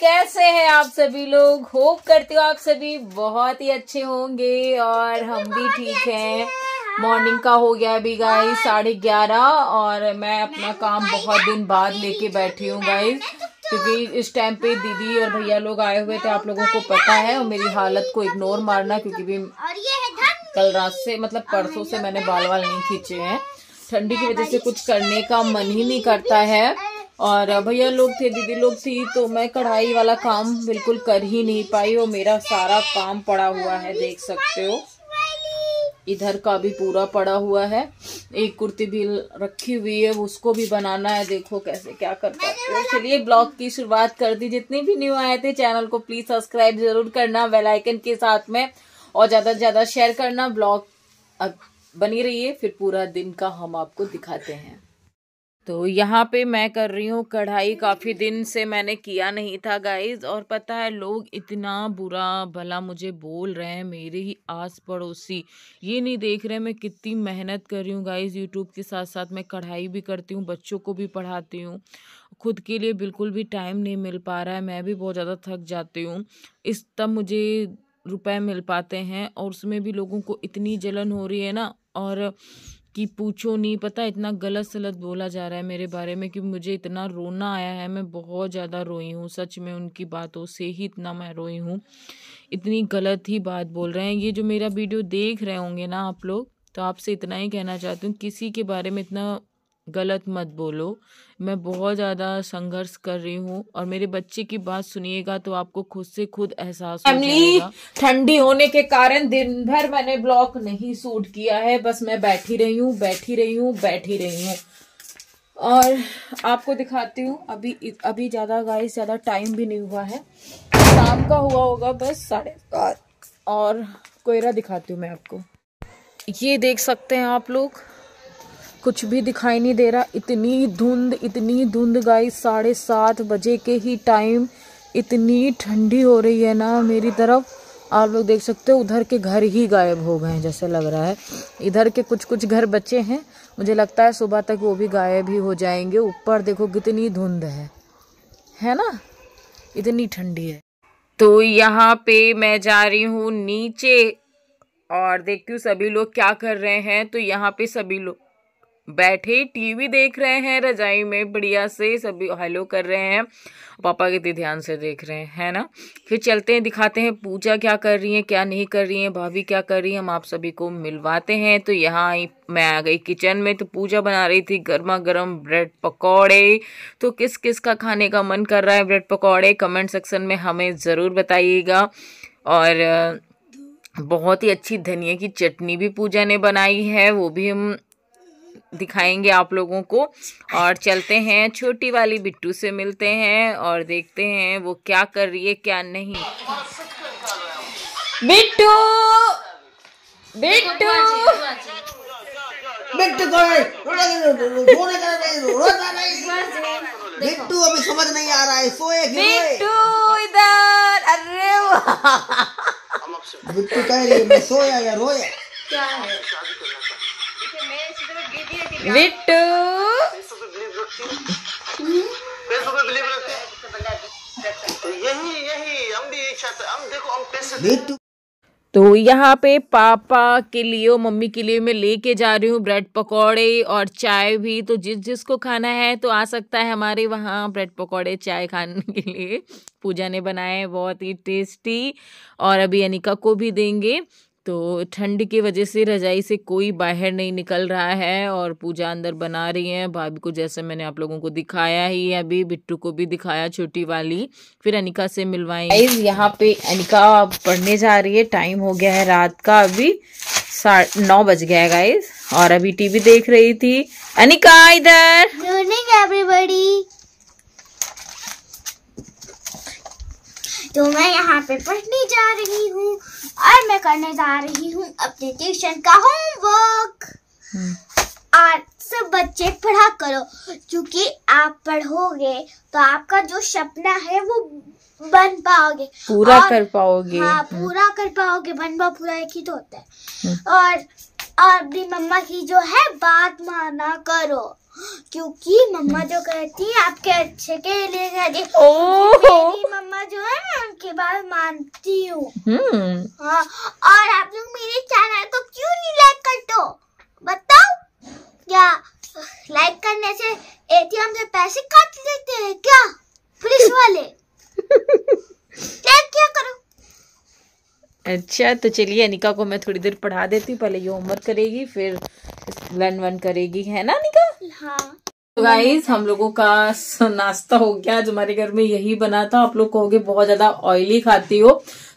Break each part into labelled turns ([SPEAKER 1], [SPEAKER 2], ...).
[SPEAKER 1] कैसे हैं आप सभी लोग होप करते हो आप सभी बहुत ही अच्छे होंगे और हम भी ठीक हैं मॉर्निंग हाँ। का हो गया अभी गाइस साढ़े ग्यारह और मैं अपना तो काम बहुत दिन बाद लेके बैठी हूँ गाइस क्योंकि इस टाइम पे हाँ। दीदी और भैया लोग आए हुए थे आप लोगों को पता है और मेरी हालत को इग्नोर तो मारना क्योंकि भी कल रात से मतलब परसों से मैंने बाल वाल नहीं खींचे हैं ठंडी की वजह से कुछ करने का मन ही नहीं करता है और भैया लोग थे दीदी लोग थी तो मैं कढ़ाई वाला काम बिल्कुल कर ही नहीं पाई और मेरा सारा काम पड़ा हुआ है देख सकते हो इधर का भी पूरा पड़ा हुआ है एक कुर्ती भी रखी हुई है उसको भी बनाना है देखो कैसे क्या कर पाते हो चलिए ब्लॉग की शुरुआत कर दी जितने भी न्यू आए थे चैनल को प्लीज सब्सक्राइब जरूर करना वेलाइकन के साथ में और ज्यादा से ज्यादा शेयर करना ब्लॉग बनी रही फिर पूरा दिन का हम आपको दिखाते हैं तो यहाँ पे मैं कर रही हूँ कढ़ाई काफ़ी दिन से मैंने किया नहीं था गाइज़ और पता है लोग इतना बुरा भला मुझे बोल रहे हैं मेरे ही आस पड़ोसी ये नहीं देख रहे मैं कितनी मेहनत कर रही हूँ गाइज़ यूट्यूब के साथ साथ मैं कढ़ाई भी करती हूँ बच्चों को भी पढ़ाती हूँ खुद के लिए बिल्कुल भी टाइम नहीं मिल पा रहा है मैं भी बहुत ज़्यादा थक जाती हूँ इस तब मुझे रुपये मिल पाते हैं और उसमें भी लोगों को इतनी जलन हो रही है ना और कि पूछो नहीं पता इतना गलत सलत बोला जा रहा है मेरे बारे में कि मुझे इतना रोना आया है मैं बहुत ज़्यादा रोई हूँ सच में उनकी बातों से ही इतना मैं रोई हूँ इतनी गलत ही बात बोल रहे हैं ये जो मेरा वीडियो देख रहे होंगे ना आप लोग तो आपसे इतना ही कहना चाहती हूँ किसी के बारे में इतना गलत मत बोलो मैं बहुत ज़्यादा संघर्ष कर रही हूँ और मेरे बच्चे की बात सुनिएगा तो आपको खुद से खुद एहसास ठंडी होने के कारण दिन भर मैंने ब्लॉक नहीं सूट किया है बस मैं बैठी रही हूँ बैठी रही हूँ बैठी रही हूँ और आपको दिखाती हूँ अभी अभी ज़्यादा गाय ज़्यादा टाइम भी नहीं हुआ है शाम का हुआ होगा बस साढ़े और कोयरा दिखाती हूँ मैं आपको ये देख सकते हैं आप लोग कुछ भी दिखाई नहीं दे रहा इतनी धुंध इतनी धुंध गाई साढ़े सात बजे के ही टाइम इतनी ठंडी हो रही है ना मेरी तरफ आप लोग देख सकते हो उधर के घर ही गायब हो गए हैं जैसे लग रहा है इधर के कुछ कुछ घर बचे हैं मुझे लगता है सुबह तक वो भी गायब ही हो जाएंगे ऊपर देखो कितनी धुंध है है ना इतनी ठंडी है तो यहाँ पे मैं जा रही हूँ नीचे और देखती हूँ सभी लोग क्या कर रहे हैं तो यहाँ पे सभी लोग बैठे टीवी देख रहे हैं रजाई में बढ़िया से सभी हेलो कर रहे हैं पापा के ध्यान से देख रहे हैं है ना फिर चलते हैं दिखाते हैं पूजा क्या कर रही है क्या नहीं कर रही है भाभी क्या कर रही है हम आप सभी को मिलवाते हैं तो यहाँ आई मैं आ गई किचन में तो पूजा बना रही थी गर्मा गर्म ब्रेड पकौड़े तो किस किस का खाने का मन कर रहा है ब्रेड पकौड़े कमेंट सेक्शन में हमें ज़रूर बताइएगा और बहुत ही अच्छी धनिया की चटनी भी पूजा ने बनाई है वो भी हम दिखाएंगे आप लोगों को और चलते हैं छोटी वाली बिट्टू से मिलते हैं और देखते हैं वो क्या कर रही है क्या नहीं बिट्टू बिट्टू बिट्टू बिट्टू अभी समझ नहीं आ रहा है सोए बिट्टू इधर अरे
[SPEAKER 2] बिट्टू कह रही है मैं सोया या रोया
[SPEAKER 1] क्या है विट्टू तो, तो यहाँ पे पापा के लिए मम्मी के लिए मैं लेके जा रही हूँ ब्रेड पकौड़े और चाय भी तो जिस जिसको खाना है तो आ सकता है हमारे वहाँ ब्रेड पकौड़े चाय खाने के लिए पूजा ने बनाए बहुत ही टेस्टी और अभी अनिका को भी देंगे तो ठंड की वजह से रजाई से कोई बाहर नहीं निकल रहा है और पूजा अंदर बना रही है भाभी को जैसे मैंने आप लोगों को दिखाया ही अभी बिट्टू को भी दिखाया छोटी वाली फिर अनिका से मिलवाई यहाँ पे अनिका पढ़ने जा रही है टाइम हो गया है रात का अभी नौ बज गया है गाइस और अभी टीवी देख
[SPEAKER 2] रही थी अनिका इधर एवरीबॉडी तो मैं यहाँ पे पढ़ने जा रही हूँ और मैं करने जा रही हूँ अपने ट्यूशन का होमवर्क और हम्म। सब बच्चे पढ़ा करो क्योंकि आप पढ़ोगे तो आपका जो सपना है वो बन पाओगे पूरा
[SPEAKER 1] कर पाओगे हाँ हम्म।
[SPEAKER 2] पूरा कर पाओगे बन पाओ पूरा एक ही तो होता है हम्म। और और अपनी मम्मा की जो है बात माना करो क्योंकि मम्मा जो कहती है आपके अच्छे के लिए कहती मम्मा के बाद मानती हूँ hmm. और आप लोग मेरे चैनल को क्यों नहीं लाइक करते हो बताओ क्या लाइक करने से एटीएम से पैसे काट लेते हैं क्या पुलिस वाले
[SPEAKER 1] अच्छा तो चलिए अनिका को मैं थोड़ी देर पढ़ा देती हूँ पहले ये होमवर्क करेगी फिर लर्न वन करेगी है ना अनिका
[SPEAKER 2] हाँ गाइस
[SPEAKER 1] तो हम लोगों का नाश्ता हो गया आज हमारे घर में यही बना था आप लोग कहोगे बहुत ज्यादा ऑयली खाती हो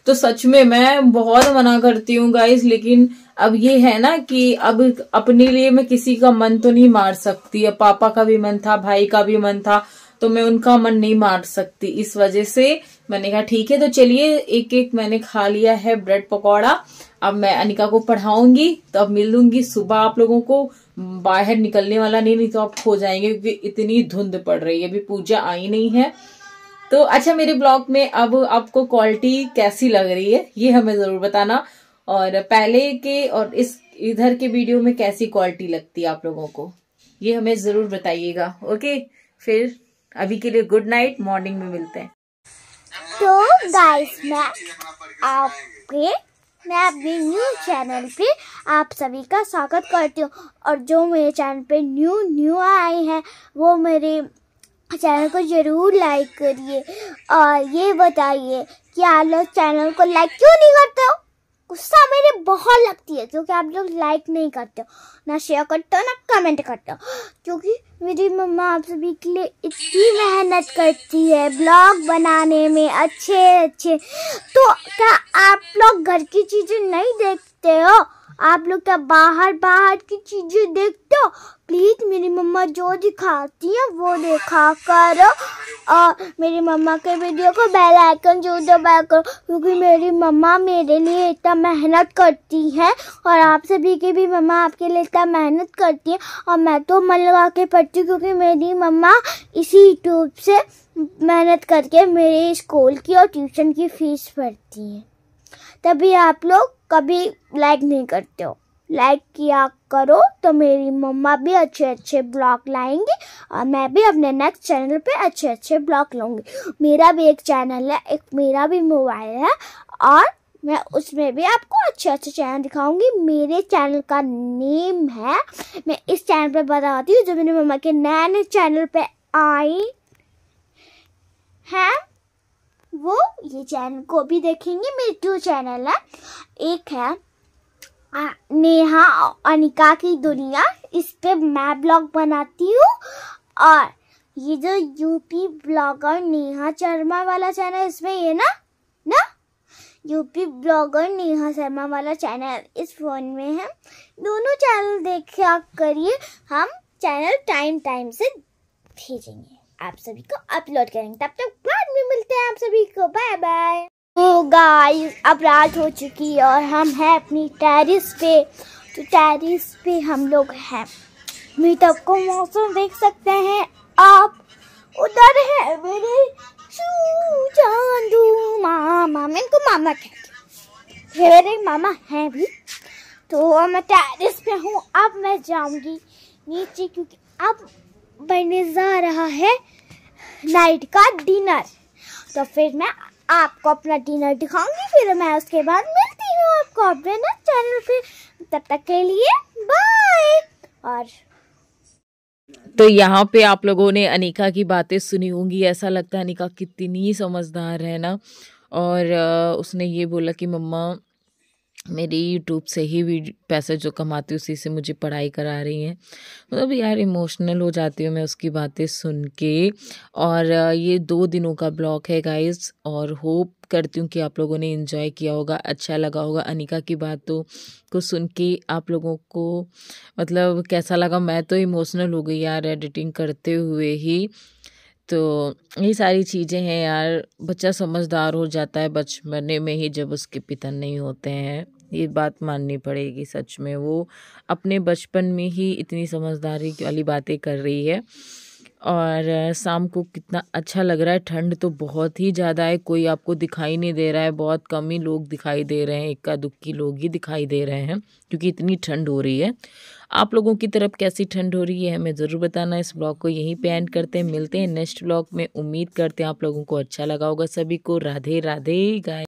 [SPEAKER 1] तो सच में मैं बहुत मना करती हूँ गाइज लेकिन अब ये है ना कि अब अपने लिए मैं किसी का मन तो नहीं मार सकती अब पापा का भी मन था भाई का भी मन था तो मैं उनका मन नहीं मार सकती इस वजह से मैंने कहा ठीक है तो चलिए एक एक मैंने खा लिया है ब्रेड पकौड़ा अब मैं अनिका को पढ़ाऊंगी तो अब मिल दूंगी सुबह आप लोगों को बाहर निकलने वाला नहीं नहीं तो आप खो जाएंगे क्योंकि इतनी धुंध पड़ रही है अभी पूजा आई नहीं है तो अच्छा मेरे ब्लॉग में अब आपको क्वालिटी कैसी लग रही है ये हमें जरूर बताना और पहले के और इस इधर के वीडियो में कैसी क्वालिटी लगती है आप लोगों को ये हमें जरूर बताइएगा ओके फिर अभी के लिए गुड नाइट मॉर्निंग में मिलते हैं
[SPEAKER 2] तो गाइस मैं आपके मैं अपने न्यू चैनल पे आप सभी का स्वागत करती हूँ और जो मेरे चैनल पे न्यू न्यू आए हैं वो मेरे चैनल को ज़रूर लाइक करिए और ये बताइए कि आप लोग चैनल को लाइक क्यों नहीं करते हो गुस्सा में मुझे बहुत लगती है क्योंकि आप लोग लाइक नहीं करते हो ना शेयर करते हो ना कमेंट करते हो क्योंकि मेरी मम्मा आप सभी के लिए इतनी मेहनत करती है ब्लॉग बनाने में अच्छे अच्छे तो क्या आप लोग घर की चीज़ें नहीं देखते हो आप लोग क्या बाहर बाहर की चीजें देखते हो प्लीज मेरी मम्मा जो दिखाती है वो देखा करो और मेरी मम्मा के वीडियो को बेल आइकन जो दबा करो क्योंकि मेरी मम्मा मेरे लिए इतना मेहनत करती है और आप सभी की भी मम्मा आपके लिए इतना मेहनत करती है और मैं तो मन लगा के पढ़ती हूँ क्योंकि मेरी मम्मा इसी यूट्यूब से मेहनत करके मेरे स्कूल की और ट्यूशन की फीस भरती है तभी आप लोग कभी लाइक नहीं करते हो लाइक किया करो तो मेरी मम्मा भी अच्छे अच्छे ब्लॉग लाएंगी और मैं भी अपने नेक्स्ट चैनल पे अच्छे अच्छे ब्लॉग लूँगी मेरा भी एक चैनल है एक मेरा भी मोबाइल है और मैं उसमें भी आपको अच्छे अच्छे चैनल दिखाऊंगी मेरे चैनल का नेम है मैं इस चैनल पे बताती हूँ जो मेरी मम्मा के नए नए चैनल पे आई हैं वो ये चैनल को भी देखेंगे मेरे दो चैनल है एक है नेहा अनिका की दुनिया इस पर मैं ब्लॉग बनाती हूँ और ये जो यूपी ब्लॉगर नेहा शर्मा वाला चैनल इसमें ये ना ना यूपी ब्लॉगर नेहा शर्मा वाला चैनल इस फोन में है दोनों चैनल देखा करिए हम चैनल टाइम टाइम से भेजेंगे आप सभी को अपलोड करेंगे तब तक बाद में मिलते हैं आप सभी को बाय बाय तो गाइस अब रात हो चुकी है और हम हैं अपनी टेरिस पे तो टेरिस पे हम लोग हैं मीटअप को मौसम देख सकते हैं आप उधर है मेरे चांदू मामा मैं इनको मामा कहते मेरे मामा हैं भी तो मैं टेरिस पे हूँ अब मैं जाऊंगी नीचे क्योंकि अब बनने जा रहा है नाइट का डिनर तो फिर मैं आपको अपना डिनर दिखाऊंगी फिर मैं उसके बाद मिलती हूँ आपको अपने ना चैनल पे तब तक के लिए बाय और
[SPEAKER 1] तो यहाँ पे आप लोगों ने अनिका की बातें सुनी होंगी ऐसा लगता है अनिका कितनी समझदार है ना और उसने ये बोला कि मम्मा मेरे यूट्यूब से ही पैसे जो कमाती उसी से मुझे पढ़ाई करा रही हैं मतलब यार इमोशनल हो जाती हूँ मैं उसकी बातें सुन के और ये दो दिनों का ब्लॉग है गाइस और होप करती हूँ कि आप लोगों ने इन्जॉय किया होगा अच्छा लगा होगा अनिका की बातों तो, को सुन के आप लोगों को मतलब कैसा लगा मैं तो इमोशनल हो गई यार एडिटिंग करते हुए ही तो ये सारी चीज़ें हैं यार बच्चा समझदार हो जाता है बचपने में ही जब उसके पिता नहीं होते हैं ये बात माननी पड़ेगी सच में वो अपने बचपन में ही इतनी समझदारी वाली बातें कर रही है और शाम को कितना अच्छा लग रहा है ठंड तो बहुत ही ज़्यादा है कोई आपको दिखाई नहीं दे रहा है बहुत कम ही लोग दिखाई दे रहे हैं इक्का दुक्की लोग ही दिखाई दे रहे हैं क्योंकि इतनी ठंड हो रही है आप लोगों की तरफ कैसी ठंड हो रही है हमें ज़रूर बताना इस ब्लॉग को यहीं पे एंड करते हैं मिलते हैं नेक्स्ट ब्लॉग में उम्मीद करते हैं आप लोगों को अच्छा लगा होगा सभी को राधे राधे गाय